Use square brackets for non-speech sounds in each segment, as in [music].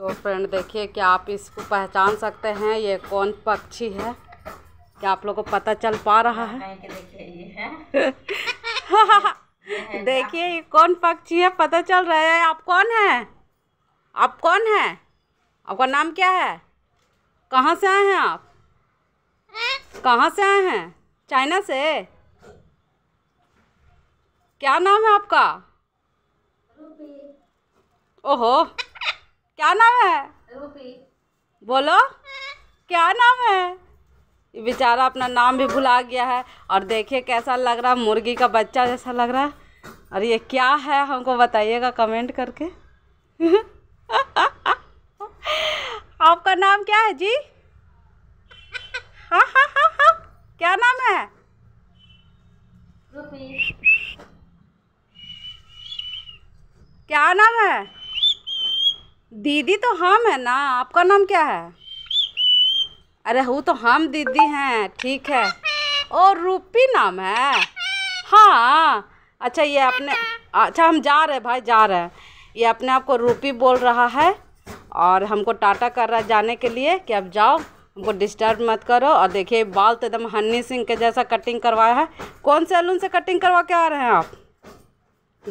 तो फ्रेंड देखिए क्या आप इसको पहचान सकते हैं ये कौन पक्षी है क्या आप लोग को पता चल पा रहा है देखिए [laughs] ये कौन पक्षी है पता चल रहा है आप कौन हैं आप कौन हैं आपका नाम क्या है कहाँ से आए हैं आप कहाँ से आए हैं चाइना से क्या नाम है आपका ओहो क्या नाम है रूपी बोलो क्या नाम है बेचारा अपना नाम भी भुला गया है और देखिए कैसा लग रहा है मुर्गी का बच्चा जैसा लग रहा है और ये क्या है हमको बताइएगा कमेंट करके [laughs] आपका नाम क्या है जी हाँ, हाँ, हाँ, क्या नाम है क्या नाम है दीदी तो हम है ना आपका नाम क्या है अरे वो तो हम दीदी हैं ठीक है और रूपी नाम है हाँ अच्छा ये अपने अच्छा हम जा रहे भाई जा रहे हैं ये अपने आप को रूपी बोल रहा है और हमको टाटा कर रहा है जाने के लिए कि अब जाओ हमको डिस्टर्ब मत करो और देखिए बाल तो एकदम हनी सिंह के जैसा कटिंग करवाया है कौन सैलून से कटिंग करवा के आ रहे हैं आप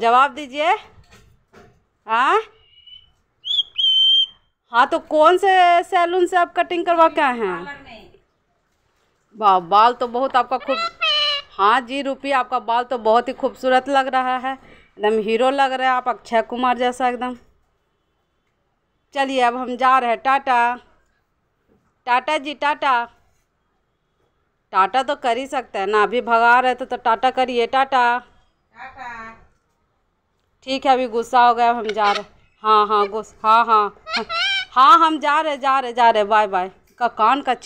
जवाब दीजिए हाँ हाँ तो कौन से सैलून से आप कटिंग करवा के आए हैं वाह बाल तो बहुत आपका खूब हाँ जी रूपी आपका बाल तो बहुत ही खूबसूरत लग रहा है एकदम हीरो लग रहा है आप अक्षय कुमार जैसा एकदम चलिए अब हम जा रहे हैं टाटा टाटा जी टाटा टाटा तो कर ही सकते हैं ना अभी भगा रहे थे तो टाटा करिए टाटा ठीक है अभी गुस्सा हो गया अब हम जा रहे हाँ हाँ गुस्सा हाँ हाँ, हाँ। हाँ हम जा रहे जा रहे जा रहे बाय बाय का कान का